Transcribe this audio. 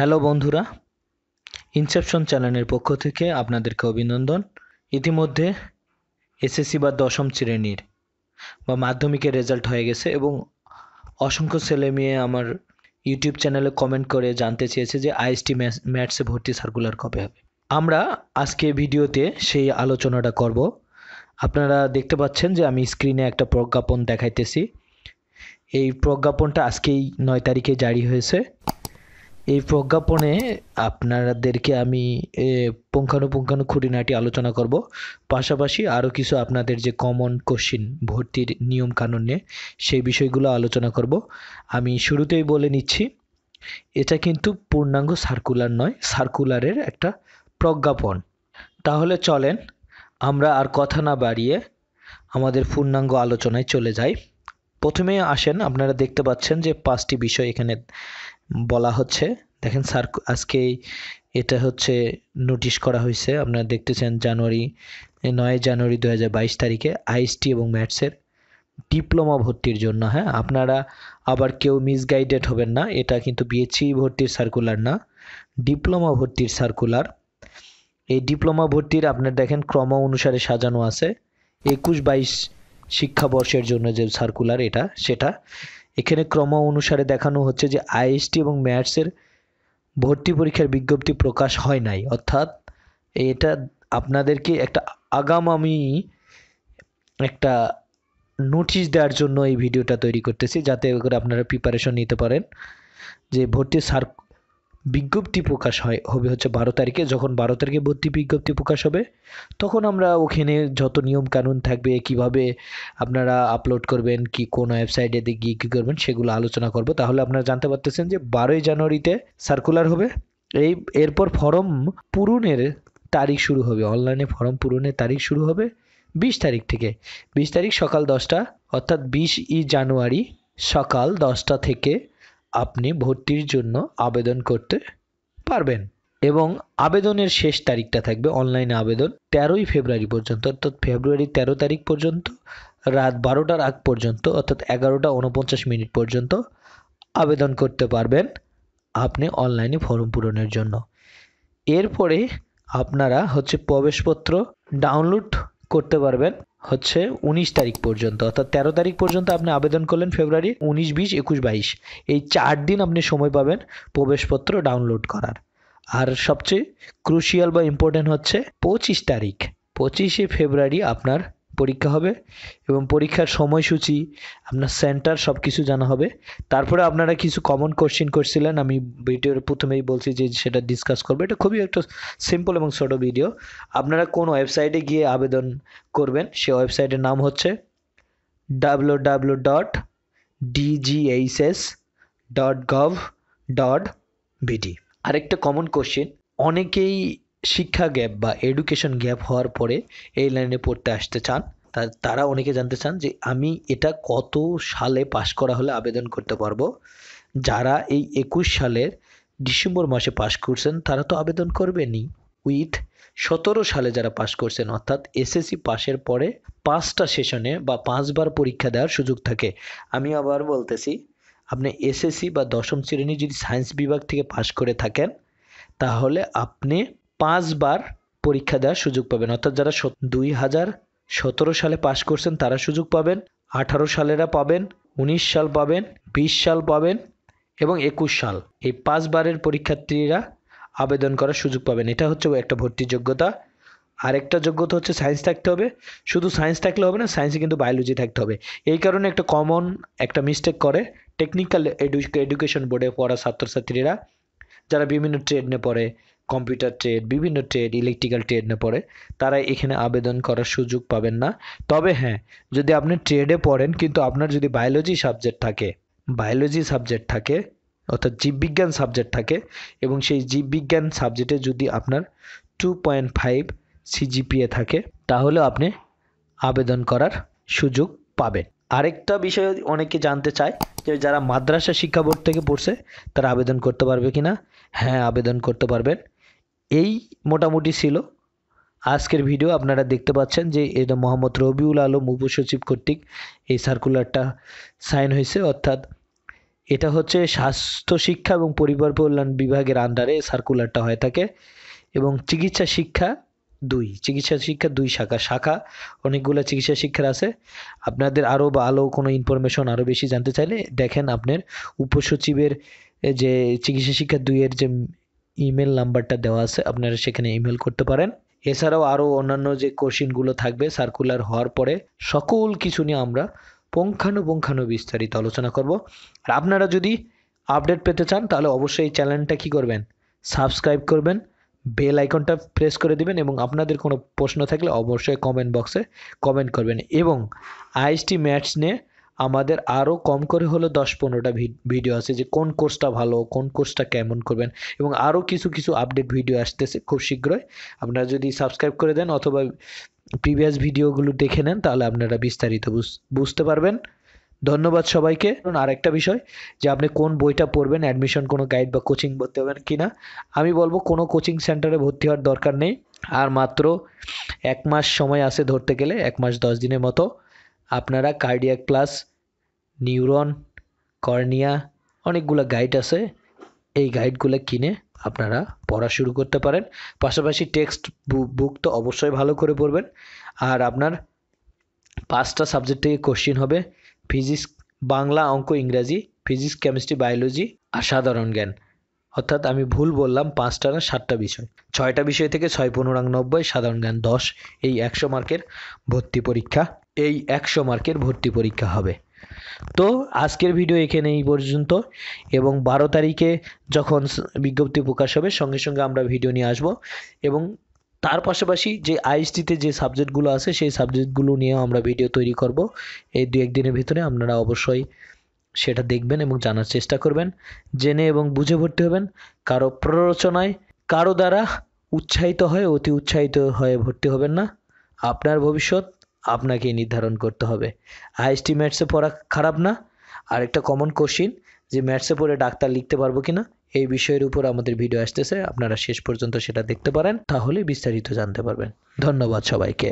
hello বন্ধুরা Inception চ্যানেলের পক্ষ থেকে আপনাদেরকে অভিনন্দন ইতিমধ্যে এসএসসি বা দশম শ্রেণীর বা মাধ্যমিকের রেজাল্ট হয়ে গেছে এবং অসংখ্য ছেলে মেয়ে আমার ইউটিউব চ্যানেলে কমেন্ট করে জানতে চেয়েছে যে আইএসটি ম্যাথসে ভর্তি সার্কুলার কবে হবে আমরা আজকে ভিডিওতে সেই আলোচনাটা করব আপনারা দেখতে পাচ্ছেন যে আমি স্ক্রিনে একটা প্রজ্ঞাপন দেখাইতেছি এই প্রজ্ঞাপনটা আজকেই নয় তারিখে জারি হয়েছে এই প্রজ্ঞাপনে আপনাদেরকে আমি পুঙ্খানুপুঙ্খানু খুঁটিনাটি আলোচনা করব পাশাপাশি আরও কিছু আপনাদের যে কমন কোশ্চিন ভর্তির নিয়ম কানুন নিয়ে সেই বিষয়গুলো আলোচনা করব আমি শুরুতেই বলে নিচ্ছি এটা কিন্তু পূর্ণাঙ্গ সার্কুলার নয় সার্কুলারের একটা প্রজ্ঞাপন তাহলে চলেন আমরা আর কথা না বাড়িয়ে আমাদের পূর্ণাঙ্গ আলোচনায় চলে যাই প্রথমে আসেন আপনারা দেখতে পাচ্ছেন যে পাঁচটি বিষয় এখানে বলা হচ্ছে দেখেন স্যার আজকে এটা হচ্ছে নোটিশ করা হয়েছে আপনারা দেখতেছেন জানুয়ারি নয় জানুয়ারি দু বাইশ তারিখে আইএসটি এবং ম্যাথসের ডিপ্লোমা ভর্তির জন্য হ্যাঁ আপনারা আবার কেউ মিসগাইডেড হবেন না এটা কিন্তু বিএসসি ভর্তির সার্কুলার না ডিপ্লোমা ভর্তির সার্কুলার এই ডিপ্লোমা ভর্তির আপনার দেখেন ক্রম অনুসারে সাজানো আছে একুশ বাইশ শিক্ষাবর্ষের জন্য যে সার্কুলার এটা সেটা এখানে ক্রম অনুসারে দেখানো হচ্ছে যে আইএসটি এবং ম্যাটসের ভর্তি পরীক্ষার বিজ্ঞপ্তি প্রকাশ হয় নাই অর্থাৎ এটা আপনাদেরকে একটা আগাম আমি একটা নোটিশ দেওয়ার জন্য এই ভিডিওটা তৈরি করতেছি যাতে করে আপনারা প্রিপারেশন নিতে পারেন যে ভর্তি সার বিজ্ঞপ্তি প্রকাশ হয় হবে হচ্ছে বারো তারিখে যখন বারো তারিখে ভর্তি বিজ্ঞপ্তি প্রকাশ হবে তখন আমরা ওখানে যত নিয়ম কানুন থাকবে কিভাবে আপনারা আপলোড করবেন কি কোন ওয়েবসাইটে গিয়ে কী করবেন সেগুলো আলোচনা করব তাহলে আপনারা জানতে পারতেছেন যে বারোই জানুয়ারিতে সার্কুলার হবে এই এরপর ফর্ম পূরণের তারিখ শুরু হবে অনলাইনে ফর্ম পূরণের তারিখ শুরু হবে বিশ তারিখ থেকে বিশ তারিখ সকাল দশটা অর্থাৎ বিশ ই জানুয়ারি সকাল দশটা থেকে আপনি ভর্তির জন্য আবেদন করতে পারবেন এবং আবেদনের শেষ তারিখটা থাকবে অনলাইনে আবেদন তেরোই ফেব্রুয়ারি পর্যন্ত অর্থাৎ ফেব্রুয়ারি তেরো তারিখ পর্যন্ত রাত বারোটার আগ পর্যন্ত অর্থাৎ এগারোটা উনপঞ্চাশ মিনিট পর্যন্ত আবেদন করতে পারবেন আপনি অনলাইনে ফর্ম পূরণের জন্য এরপরে আপনারা হচ্ছে প্রবেশপত্র ডাউনলোড করতে পারবেন হচ্ছে উনিশ তারিখ পর্যন্ত অর্থাৎ তেরো তারিখ পর্যন্ত আপনি আবেদন করলেন ফেব্রুয়ারি উনিশ বিশ একুশ বাইশ এই চার দিন আপনি সময় পাবেন প্রবেশপত্র ডাউনলোড করার আর সবচেয়ে ক্রুশিয়াল বা ইম্পর্টেন্ট হচ্ছে পঁচিশ তারিখ পঁচিশে ফেব্রুয়ারি আপনার পরীক্ষা হবে এবং পরীক্ষার সময়সূচি আপনার সেন্টার সব কিছু জানা হবে তারপরে আপনারা কিছু কমন কোশ্চিন করছিলেন আমি ভিডিওর প্রথমেই বলছি যে সেটা ডিসকাস করবো এটা খুবই একটা সিম্পল এবং ছোটো ভিডিও আপনারা কোন ওয়েবসাইটে গিয়ে আবেদন করবেন সে ওয়েবসাইটের নাম হচ্ছে W W dot DGHS dot gov dot BD আরেকটা কমন কোশ্চিন অনেকেই শিক্ষা গ্যাপ বা এডুকেশন গ্যাপ হওয়ার পরে এই লাইনে পড়তে আসতে চান তারা অনেকে জানতে চান যে আমি এটা কত সালে পাশ করা হলে আবেদন করতে পারবো যারা এই একুশ সালের ডিসেম্বর মাসে পাশ করছেন তারা তো আবেদন করবেনই উইথ সতেরো সালে যারা পাশ করছেন অর্থাৎ এসএসসি পাশের পরে পাঁচটা সেশনে বা পাঁচবার পরীক্ষা দেওয়ার সুযোগ থাকে আমি আবার বলতেছি আপনি এসএসসি বা দশম শ্রেণী যদি সায়েন্স বিভাগ থেকে পাশ করে থাকেন তাহলে আপনি পাঁচবার পরীক্ষা দেওয়ার সুযোগ পাবেন অর্থাৎ যারা দুই হাজার সতেরো সালে পাশ করছেন তারা সুযোগ পাবেন আঠারো সালেরা পাবেন উনিশ সাল পাবেন বিশ সাল পাবেন এবং একুশ সাল এই পাঁচবারের পরীক্ষার্থীরা আবেদন করার সুযোগ পাবেন এটা হচ্ছে একটা ভর্তি যোগ্যতা আরেকটা যোগ্যতা হচ্ছে সায়েন্স থাকতে হবে শুধু সায়েন্স থাকলে হবে না সায়েন্সে কিন্তু বায়োলজি থাকতে হবে এই কারণে একটা কমন একটা মিস্টেক করে টেকনিক্যাল এডুকেশন বোর্ডে পড়া ছাত্রছাত্রীরা যারা বিভিন্ন ট্রেড নিয়ে পড়ে কম্পিউটার ট্রেড বিভিন্ন ট্রেড ইলেকট্রিক্যাল ট্রেড না পড়ে তারা এখানে আবেদন করার সুযোগ পাবেন না তবে হ্যাঁ যদি আপনি ট্রেডে পড়েন কিন্তু আপনার যদি বায়োলজি সাবজেক্ট থাকে বায়োলজি সাবজেক্ট থাকে অর্থাৎ জীববিজ্ঞান সাবজেক্ট থাকে এবং সেই জীববিজ্ঞান সাবজেক্টে যদি আপনার টু পয়েন্ট ফাইভ সিজিপিএ থাকে তাহলে আপনি আবেদন করার সুযোগ পাবেন আরেকটা বিষয় অনেকে জানতে চায় যে যারা মাদ্রাসা শিক্ষা বোর্ড থেকে পড়ছে তারা আবেদন করতে পারবে কি না হ্যাঁ আবেদন করতে পারবেন এই মোটামুটি ছিল আজকের ভিডিও আপনারা দেখতে পাচ্ছেন যে এটা মোহাম্মদ রবিউল আলম উপসচিব কর্তৃক এই সার্কুলারটা সাইন হয়েছে অর্থাৎ এটা হচ্ছে স্বাস্থ্য শিক্ষা এবং পরিবার কল্যাণ বিভাগের আন্ডারে সার্কুলারটা হয়ে থাকে এবং চিকিৎসা শিক্ষা দুই চিকিৎসা শিক্ষা দুই শাখা শাখা অনেকগুলো চিকিৎসা শিক্ষার আছে আপনাদের আরও বা আলো কোনো ইনফরমেশন আরও বেশি জানতে চাইলে দেখেন আপনার উপসচিবের যে চিকিৎসা শিক্ষা দুইয়ের যে ইমেল নাম্বারটা দেওয়া আছে আপনারা সেখানে ইমেল করতে পারেন এছাড়াও আরও অন্যান্য যে কোশ্চিনগুলো থাকবে সার্কুলার হওয়ার পরে সকল কিছু নিয়ে আমরা পুঙ্খানুপুঙ্খানু বিস্তারিত আলোচনা করব আর আপনারা যদি আপডেট পেতে চান তাহলে অবশ্যই এই চ্যানেলটা কী করবেন সাবস্ক্রাইব করবেন বেল আইকনটা প্রেস করে দিবেন এবং আপনাদের কোনো প্রশ্ন থাকলে অবশ্যই কমেন্ট বক্সে কমেন্ট করবেন এবং আইএসটি ম্যাথস নিয়ে আমাদের আরও কম করে হলো দশ পনেরোটা ভিডিও আছে যে কোন কোর্সটা ভালো কোন কোর্সটা কেমন করবেন এবং আরও কিছু কিছু আপডেট ভিডিও আসতেছে খুব শীঘ্রই আপনারা যদি সাবস্ক্রাইব করে দেন অথবা প্রিভিয়াস ভিডিওগুলো দেখে নেন তাহলে আপনারা বিস্তারিত বুঝতে পারবেন ধন্যবাদ সবাইকে আর আরেকটা বিষয় যে আপনি কোন বইটা পড়বেন অ্যাডমিশন কোনো গাইড বা কোচিং ভর্তি হবেন কি না আমি বলবো কোনো কোচিং সেন্টারে ভর্তি হওয়ার দরকার নেই আর মাত্র এক মাস সময় আছে ধরতে গেলে এক মাস দশ দিনের মতো আপনারা কার্ডিয়াক প্লাস নিউরন কর্নিয়া অনেকগুলো গাইড আছে এই গাইডগুলো কিনে আপনারা পড়া শুরু করতে পারেন পাশাপাশি টেক্সট বুক তো অবশ্যই ভালো করে পড়বেন আর আপনার পাঁচটা সাবজেক্ট থেকে কোশ্চিন হবে ফিজিক্স বাংলা অঙ্ক ইংরাজি ফিজিক্স কেমিস্ট্রি বায়োলজি আর সাধারণ জ্ঞান অর্থাৎ আমি ভুল বললাম পাঁচটা না সাতটা বিষয় ছয়টা বিষয় থেকে ছয় পনেরো নব্বই সাধারণ জ্ঞান দশ এই একশো মার্কের ভর্তি পরীক্ষা এই একশো মার্কের ভর্তি পরীক্ষা হবে তো আজকের ভিডিও এখানে এই পর্যন্ত এবং বারো তারিখে যখন বিজ্ঞপ্তি প্রকাশ হবে সঙ্গে সঙ্গে আমরা ভিডিও নিয়ে আসব এবং তার পাশাপাশি যে আইএসটিতে যে সাবজেক্টগুলো আছে সেই সাবজেক্টগুলো নিয়েও আমরা ভিডিও তৈরি করব এই দু একদিনের ভিতরে আপনারা অবশ্যই সেটা দেখবেন এবং জানার চেষ্টা করবেন জেনে এবং বুঝে ভর্তি হবেন কারো প্ররোচনায় কারো দ্বারা উৎসাহিত হয়ে অতি উৎসাহিত হয়ে ভর্তি হবেন না আপনার ভবিষ্যৎ আপনাকেই নির্ধারণ করতে হবে আইএসটি ম্যাথসে পড়া খারাপ না আর একটা কমন কোশ্চিন যে ম্যাথসে পড়ে ডাক্তার লিখতে পারবো কি না এই বিষয়ের উপর আমাদের ভিডিও আসতেছে আপনারা শেষ পর্যন্ত সেটা দেখতে পারেন তাহলে বিস্তারিত জানতে পারবেন ধন্যবাদ সবাইকে